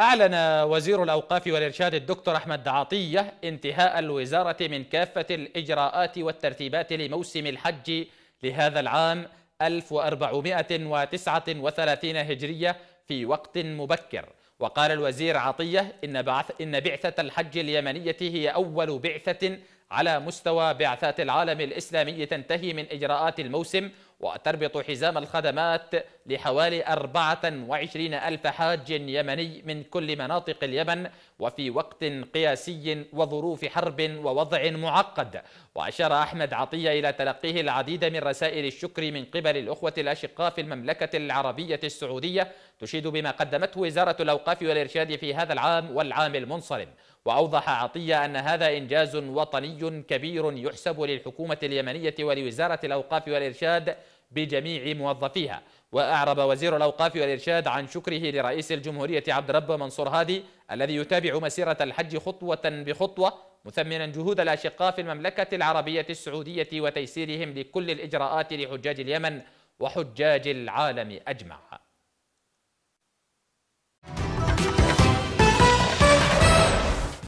أعلن وزير الأوقاف والإرشاد الدكتور أحمد عطية انتهاء الوزارة من كافة الإجراءات والترتيبات لموسم الحج لهذا العام 1439 هجرية في وقت مبكر وقال الوزير عطية إن, بعث إن بعثة الحج اليمنية هي أول بعثة على مستوى بعثات العالم الإسلامي تنتهي من إجراءات الموسم وتربط حزام الخدمات لحوالي 24 ألف حاج يمني من كل مناطق اليمن وفي وقت قياسي وظروف حرب ووضع معقد وأشار أحمد عطية إلى تلقيه العديد من رسائل الشكر من قبل الأخوة الأشقاء في المملكة العربية السعودية تشيد بما قدمته وزارة الأوقاف والإرشاد في هذا العام والعام المنصرم وأوضح عطية أن هذا إنجاز وطني كبير يحسب للحكومة اليمنية ولوزارة الأوقاف والإرشاد بجميع موظفيها وأعرب وزير الأوقاف والإرشاد عن شكره لرئيس الجمهورية عبد رب منصور هادي الذي يتابع مسيرة الحج خطوة بخطوة مثمنا جهود الأشقاء في المملكة العربية السعودية وتيسيرهم لكل الإجراءات لحجاج اليمن وحجاج العالم أجمع